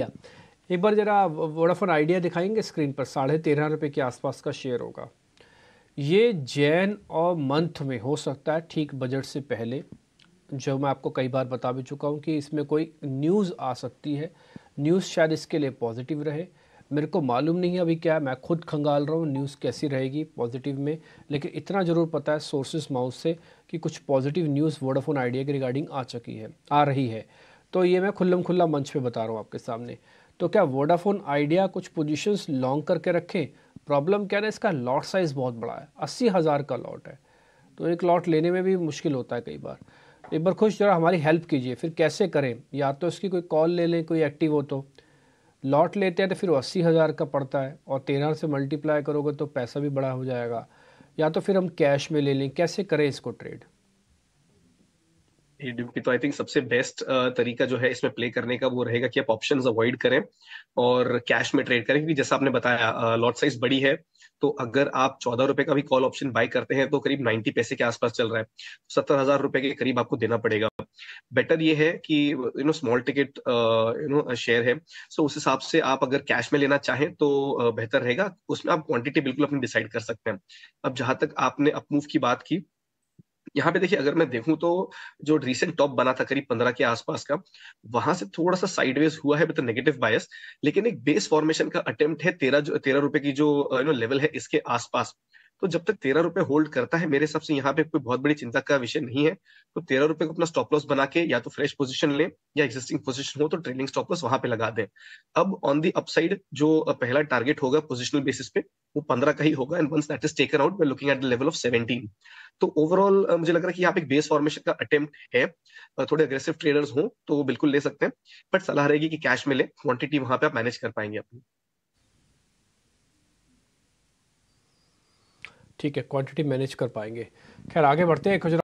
या एक बार ज़रा वोडाफोन आइडिया दिखाएंगे स्क्रीन पर साढ़े तेरह रुपये के आसपास का शेयर होगा ये जैन और मंथ में हो सकता है ठीक बजट से पहले जो मैं आपको कई बार बता भी चुका हूँ कि इसमें कोई न्यूज़ आ सकती है न्यूज़ शायद इसके लिए पॉजिटिव रहे मेरे को मालूम नहीं है अभी क्या मैं खुद खंगाल रहा हूँ न्यूज़ कैसी रहेगी पॉजिटिव में लेकिन इतना ज़रूर पता है सोर्सेज माउथ से कि कुछ पॉजिटिव न्यूज़ वोडाफोन आइडिया के रिगार्डिंग आ चुकी है आ रही है तो ये मैं खुल्लम खुल्ला मंच पे बता रहा हूँ आपके सामने तो क्या वोडाफोन आइडिया कुछ पोजीशंस लॉन्ग करके रखें प्रॉब्लम क्या है इसका लॉट साइज़ बहुत बड़ा है अस्सी हज़ार का लॉट है तो एक लॉट लेने में भी मुश्किल होता है कई बार एक बार खुश जरा हमारी हेल्प कीजिए फिर कैसे करें या तो इसकी कोई कॉल ले लें कोई एक्टिव हो तो लॉट लेते हैं तो फिर वो अस्सी हज़ार का पड़ता है और तेरह से मल्टीप्लाई करोगे तो पैसा भी बड़ा हो जाएगा या तो फिर हम कैश में ले लें कैसे करें इसको ट्रेड तो आई थिंक सबसे बेस्ट uh, तरीका जो है इसमें प्ले करने का वो रहेगा कि आप ऑप्शन अवॉइड करें और कैश में ट्रेड करें क्योंकि जैसा आपने बताया लॉट uh, साइज बड़ी है तो अगर आप चौदह रुपए का भी कॉल ऑप्शन बाय करते हैं तो करीब नाइन्टी पैसे के आसपास चल रहा है तो सत्तर हजार रुपए के करीब आपको देना पड़ेगा बेटर ये है कि you know small ticket you know share है सो उस हिसाब से आप अगर कैश में लेना चाहें तो uh, बेहतर रहेगा उसमें आप क्वांटिटी बिल्कुल अपनी डिसाइड कर सकते हैं अब जहां तक आपने अपमूव की बात की यहाँ पे देखिए अगर मैं देखूं तो जो रिसेंट टॉप बना था करीब पंद्रह के आसपास का वहां से थोड़ा सा साइडवेज हुआ है विद नेगेटिव बायस लेकिन एक बेस फॉर्मेशन का अटेम्प्ट है तेरह तेरह रुपए की जो यू नो लेवल है इसके आसपास तो जब तक तेरह रुपए होल्ड करता है मेरे हिसाब से यहाँ पे कोई बहुत बड़ी चिंता का विषय नहीं है तो तेरह रुपए को अपना स्टॉप लॉस बना के या तो फ्रेश पोजिशन ले या एक्सिस्टिंग पोजिशन हो तो ट्रेडिंग स्टॉप लॉस वहां पे लगा दे अब ऑन दी अपसाइड जो पहला टारगेट होगा पोजिशनल बेसिस पे वो पंद्रह का ही होगा and once that is taken out by looking at the level of seventeen तो ओवरऑल मुझे लग रहा है कि यहाँ पे एक बेस फॉर्मेशन का अटेम्प्ट है थोड़े अग्रेसिव ट्रेडर्स हो तो वो बिल्कुल ले सकते हैं बट सलाह रहेगी कि कैश में ले क्वांटिटी वहां पे आप मैनेज कर पाएंगे अपनी ठीक है क्वांटिटी मैनेज कर पाएंगे खैर आगे बढ़ते हैं खुजरा